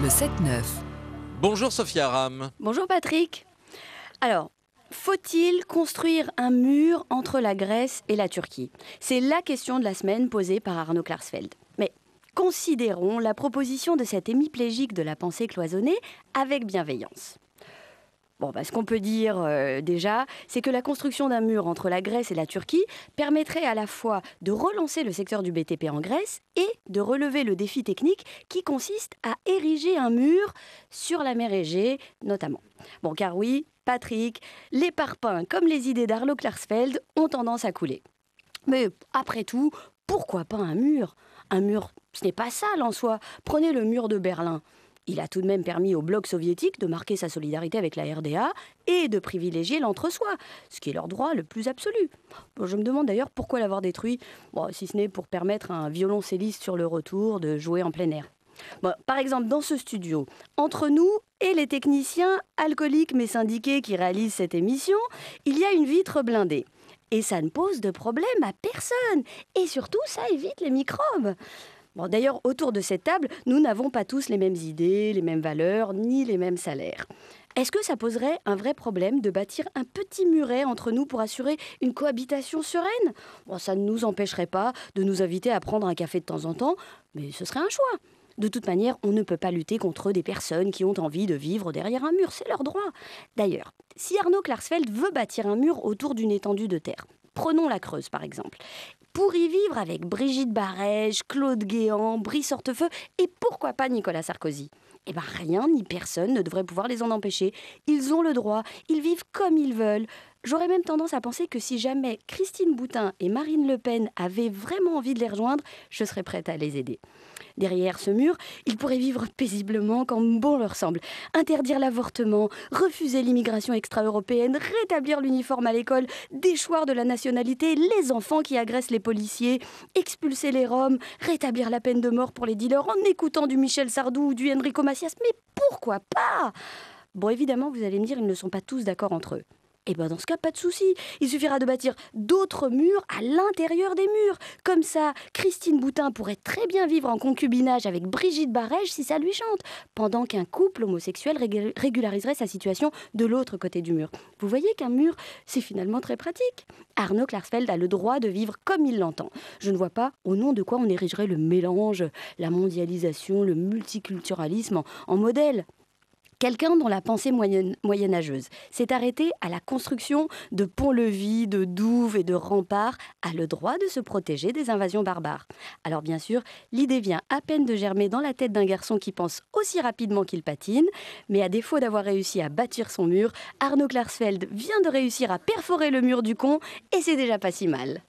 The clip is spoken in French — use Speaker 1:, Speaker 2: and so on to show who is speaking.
Speaker 1: le 7-9. Bonjour Sophia Ram. Bonjour Patrick. Alors, faut-il construire un mur entre la Grèce et la Turquie C'est la question de la semaine posée par Arnaud Klarsfeld. Mais considérons la proposition de cet hémiplégique de la pensée cloisonnée avec bienveillance. Bah, ce qu'on peut dire euh, déjà, c'est que la construction d'un mur entre la Grèce et la Turquie permettrait à la fois de relancer le secteur du BTP en Grèce et de relever le défi technique qui consiste à ériger un mur sur la mer Égée, notamment. Bon, car oui, Patrick, les parpaings comme les idées d'Arlo Klarsfeld ont tendance à couler. Mais après tout, pourquoi pas un mur Un mur, ce n'est pas sale en soi. Prenez le mur de Berlin. Il a tout de même permis au bloc soviétique de marquer sa solidarité avec la RDA et de privilégier l'entre-soi, ce qui est leur droit le plus absolu. Je me demande d'ailleurs pourquoi l'avoir détruit, si ce n'est pour permettre à un violoncelliste sur le retour de jouer en plein air. par exemple, dans ce studio, entre nous et les techniciens alcooliques mais syndiqués qui réalisent cette émission, il y a une vitre blindée. Et ça ne pose de problème à personne. Et surtout, ça évite les microbes. Bon, D'ailleurs, autour de cette table, nous n'avons pas tous les mêmes idées, les mêmes valeurs, ni les mêmes salaires. Est-ce que ça poserait un vrai problème de bâtir un petit muret entre nous pour assurer une cohabitation sereine bon, Ça ne nous empêcherait pas de nous inviter à prendre un café de temps en temps, mais ce serait un choix. De toute manière, on ne peut pas lutter contre des personnes qui ont envie de vivre derrière un mur, c'est leur droit. D'ailleurs, si Arnaud Klarsfeld veut bâtir un mur autour d'une étendue de terre, Prenons la Creuse par exemple. Pour y vivre avec Brigitte Barège, Claude Guéant, Brice Sortefeu, et pourquoi pas Nicolas Sarkozy eh bien rien ni personne ne devrait pouvoir les en empêcher. Ils ont le droit, ils vivent comme ils veulent. J'aurais même tendance à penser que si jamais Christine Boutin et Marine Le Pen avaient vraiment envie de les rejoindre, je serais prête à les aider. Derrière ce mur, ils pourraient vivre paisiblement quand bon leur semble. Interdire l'avortement, refuser l'immigration extra-européenne, rétablir l'uniforme à l'école, déchoir de la nationalité les enfants qui agressent les policiers, expulser les Roms, rétablir la peine de mort pour les dealers en écoutant du Michel Sardou ou du Enrico Macias. Mais pourquoi pas Bon, évidemment, vous allez me dire, ils ne sont pas tous d'accord entre eux. Et eh bien, dans ce cas, pas de souci. Il suffira de bâtir d'autres murs à l'intérieur des murs. Comme ça, Christine Boutin pourrait très bien vivre en concubinage avec Brigitte Barège si ça lui chante, pendant qu'un couple homosexuel régulariserait sa situation de l'autre côté du mur. Vous voyez qu'un mur, c'est finalement très pratique. Arnaud Klarsfeld a le droit de vivre comme il l'entend. Je ne vois pas au nom de quoi on érigerait le mélange, la mondialisation, le multiculturalisme en modèle quelqu'un dont la pensée moyenâgeuse s'est arrêtée à la construction de ponts-levis, de douves et de remparts, a le droit de se protéger des invasions barbares. Alors bien sûr, l'idée vient à peine de germer dans la tête d'un garçon qui pense aussi rapidement qu'il patine, mais à défaut d'avoir réussi à bâtir son mur, Arnaud Klarsfeld vient de réussir à perforer le mur du con et c'est déjà pas si mal.